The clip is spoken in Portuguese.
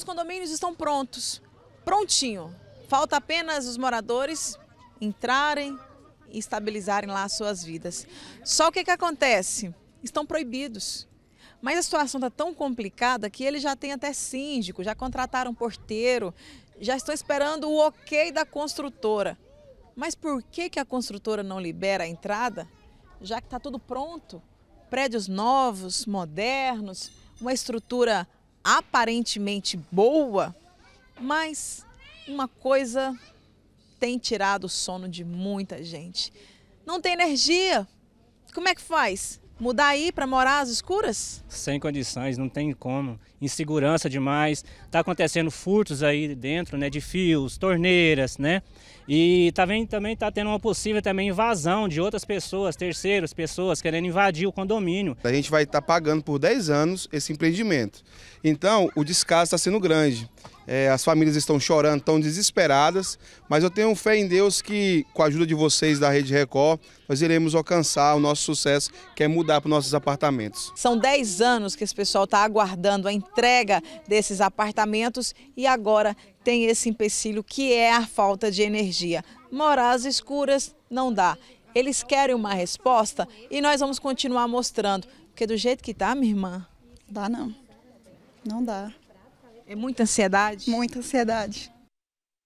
os condomínios estão prontos, prontinho. Falta apenas os moradores entrarem e estabilizarem lá as suas vidas. Só o que, que acontece? Estão proibidos. Mas a situação está tão complicada que eles já têm até síndico, já contrataram porteiro, já estão esperando o ok da construtora. Mas por que, que a construtora não libera a entrada? Já que está tudo pronto prédios novos, modernos, uma estrutura aparentemente boa, mas uma coisa tem tirado o sono de muita gente. Não tem energia. Como é que faz? Mudar aí para morar às escuras? Sem condições, não tem como. Insegurança demais. Tá acontecendo furtos aí dentro, né, de fios, torneiras, né? E também tá também tá tendo uma possível também invasão de outras pessoas, terceiras pessoas querendo invadir o condomínio. A gente vai estar tá pagando por 10 anos esse empreendimento. Então, o descaso está sendo grande. É, as famílias estão chorando, estão desesperadas, mas eu tenho fé em Deus que, com a ajuda de vocês da Rede Record, nós iremos alcançar o nosso sucesso, que é mudar para os nossos apartamentos. São 10 anos que esse pessoal está aguardando a entrega desses apartamentos e agora tem esse empecilho que é a falta de energia. Morar às escuras não dá. Eles querem uma resposta e nós vamos continuar mostrando, porque do jeito que está, minha irmã. Dá não. Não dá. É muita ansiedade? Muita ansiedade.